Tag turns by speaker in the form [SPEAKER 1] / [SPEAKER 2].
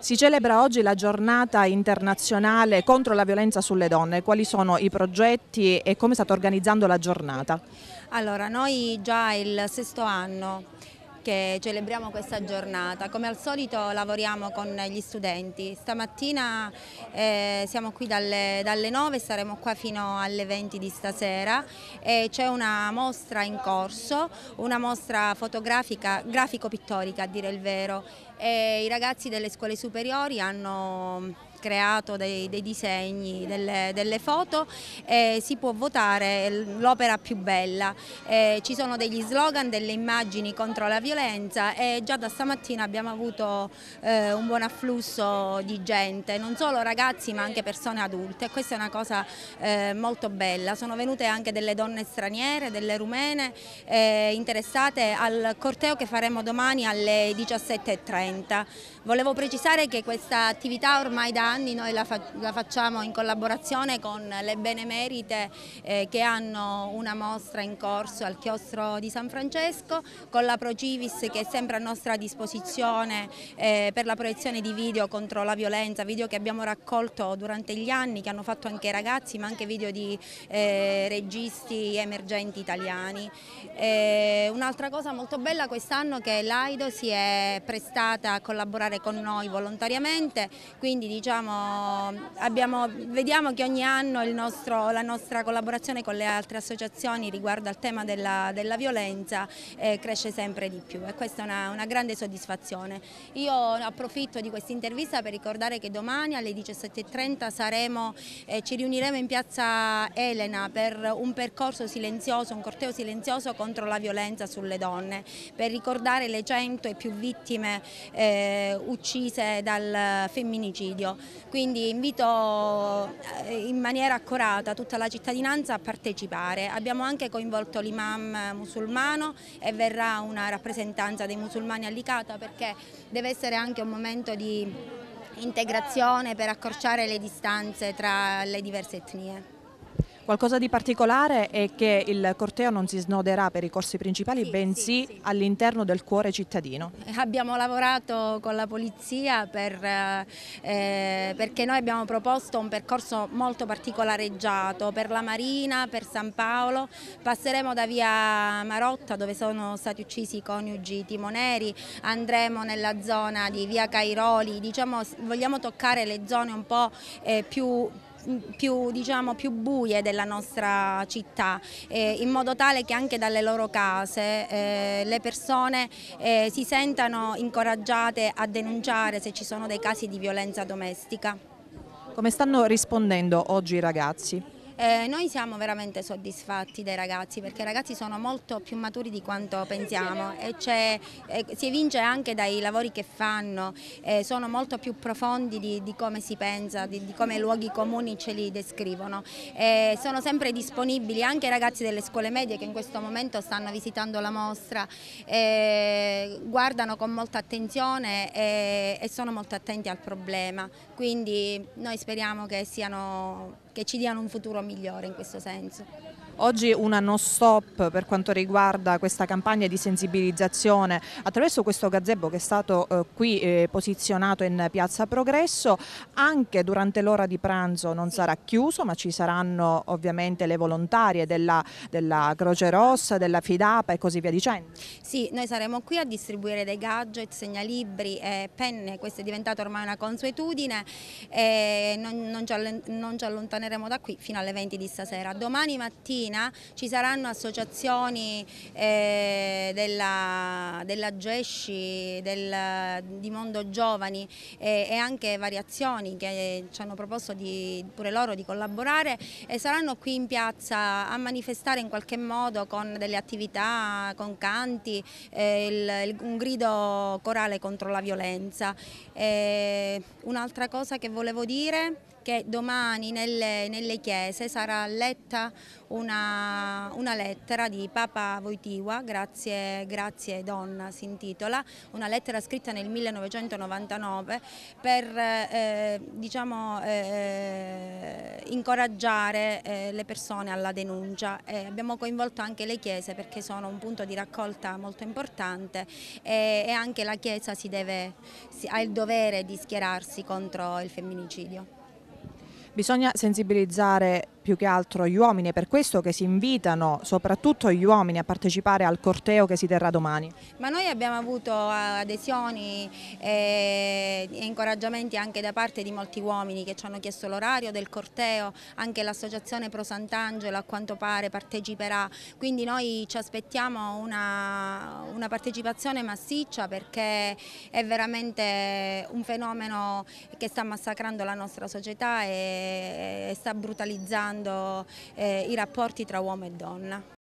[SPEAKER 1] Si celebra oggi la giornata internazionale contro la violenza sulle donne. Quali sono i progetti e come state organizzando la giornata?
[SPEAKER 2] Allora, noi già il sesto anno che celebriamo questa giornata. Come al solito lavoriamo con gli studenti. Stamattina eh, siamo qui dalle, dalle 9, saremo qua fino alle 20 di stasera e c'è una mostra in corso, una mostra fotografica, grafico-pittorica a dire il vero, e i ragazzi delle scuole superiori hanno mm, creato dei, dei disegni, delle, delle foto e si può votare l'opera più bella. Eh, ci sono degli slogan, delle immagini contro la violenza e già da stamattina abbiamo avuto eh, un buon afflusso di gente, non solo ragazzi ma anche persone adulte e questa è una cosa eh, molto bella. Sono venute anche delle donne straniere, delle rumene eh, interessate al corteo che faremo domani alle 17.30. 30. Volevo precisare che questa attività ormai da anni noi la, fa la facciamo in collaborazione con le benemerite eh, che hanno una mostra in corso al chiostro di San Francesco, con la Procivis che è sempre a nostra disposizione eh, per la proiezione di video contro la violenza, video che abbiamo raccolto durante gli anni, che hanno fatto anche i ragazzi, ma anche video di eh, registi emergenti italiani. Eh, un'altra cosa molto bella quest'anno è che l'AIDO si è prestata invitata a collaborare con noi volontariamente, quindi diciamo, abbiamo, vediamo che ogni anno nostro, la nostra collaborazione con le altre associazioni riguardo al tema della, della violenza eh, cresce sempre di più e questa è una, una grande soddisfazione. Io approfitto di questa intervista per ricordare che domani alle 17.30 saremo, eh, ci riuniremo in piazza Elena per un percorso silenzioso, un corteo silenzioso contro la violenza sulle donne, per ricordare le 100 e più vittime eh, uccise dal femminicidio. Quindi invito eh, in maniera accurata tutta la cittadinanza a partecipare. Abbiamo anche coinvolto l'imam musulmano e verrà una rappresentanza dei musulmani all'Icata perché deve essere anche un momento di integrazione per accorciare le distanze tra le diverse etnie.
[SPEAKER 1] Qualcosa di particolare è che il corteo non si snoderà per i corsi principali, sì, bensì sì, sì. all'interno del cuore cittadino.
[SPEAKER 2] Abbiamo lavorato con la polizia per, eh, eh, perché noi abbiamo proposto un percorso molto particolareggiato per la Marina, per San Paolo, passeremo da via Marotta dove sono stati uccisi i coniugi timoneri, andremo nella zona di via Cairoli, diciamo, vogliamo toccare le zone un po' eh, più più, diciamo, più buie della nostra città, eh, in modo tale che anche dalle loro case eh, le persone eh, si sentano incoraggiate a denunciare se ci sono dei casi di violenza domestica.
[SPEAKER 1] Come stanno rispondendo oggi i ragazzi?
[SPEAKER 2] Eh, noi siamo veramente soddisfatti dei ragazzi perché i ragazzi sono molto più maturi di quanto pensiamo e eh, si evince anche dai lavori che fanno, eh, sono molto più profondi di, di come si pensa, di, di, come i luoghi comuni ce li descrivono. Eh, sono sempre disponibili anche i ragazzi delle scuole medie che in questo momento stanno visitando la mostra, eh, guardano con molta attenzione e, eh, e sono molto attenti al problema, quindi noi speriamo che siano che ci diano un futuro migliore in questo senso.
[SPEAKER 1] Oggi una non stop per quanto riguarda questa campagna di sensibilizzazione attraverso questo gazebo che è stato eh, qui eh, posizionato in Piazza Progresso, anche durante l'ora di pranzo non sarà chiuso ma ci saranno ovviamente le volontarie della, della Croce Rossa, della Fidapa e così via dicendo.
[SPEAKER 2] Sì, noi saremo qui a distribuire dei gadget, segnalibri e penne, questa è diventata ormai una consuetudine e non, non ci allontaneremo da qui fino alle 20 di stasera. Domani mattina mattina ci saranno associazioni eh, della, della GESCI, del, di Mondo Giovani eh, e anche variazioni che ci hanno proposto di, pure loro di collaborare e saranno qui in piazza a manifestare in qualche modo con delle attività, con canti, eh, il, il, un grido corale contro la violenza. Eh, un'altra cosa che volevo dire che domani nelle, nelle chiese sarà letta una, una, lettera di Papa Voitiva, grazie, grazie donna si intitola, una lettera scritta nel 1999 per eh, diciamo, eh, incoraggiare eh, le persone alla denuncia. Eh, abbiamo coinvolto anche le chiese perché sono un punto di raccolta molto importante e, e anche la chiesa si deve, si, ha il dovere di schierarsi contro il femminicidio.
[SPEAKER 1] Bisogna sensibilizzare più che altro gli uomini, è per questo che si invitano soprattutto gli uomini a partecipare al corteo che si terrà domani.
[SPEAKER 2] Ma noi abbiamo avuto eh, adesioni eh, e incoraggiamenti anche da parte di molti uomini che ci hanno chiesto l'orario del corteo, anche l'associazione Pro Sant'Angelo a quanto pare parteciperà, quindi noi ci aspettiamo una, una partecipazione massiccia perché è veramente un fenomeno che sta massacrando la nostra società e sta brutalizzando migliorando eh, i rapporti tra uomo e donna.